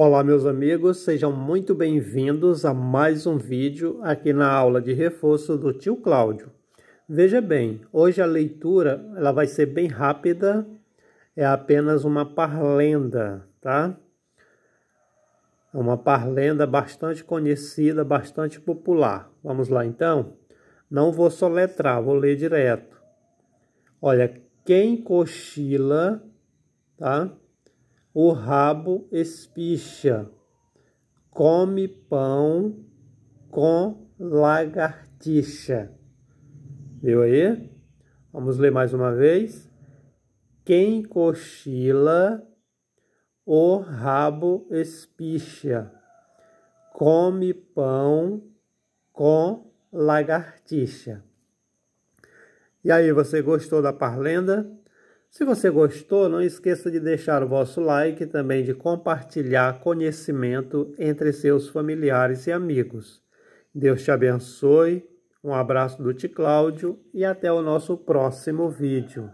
Olá, meus amigos, sejam muito bem-vindos a mais um vídeo aqui na aula de reforço do tio Cláudio. Veja bem, hoje a leitura ela vai ser bem rápida, é apenas uma parlenda, tá? É uma parlenda bastante conhecida, bastante popular. Vamos lá então? Não vou soletrar, vou ler direto. Olha, quem cochila, tá? o rabo espicha, come pão com lagartixa. Viu aí? Vamos ler mais uma vez. Quem cochila, o rabo espicha, come pão com lagartixa. E aí, você gostou da parlenda? Se você gostou, não esqueça de deixar o vosso like e também de compartilhar conhecimento entre seus familiares e amigos. Deus te abençoe, um abraço do Ti Cláudio e até o nosso próximo vídeo.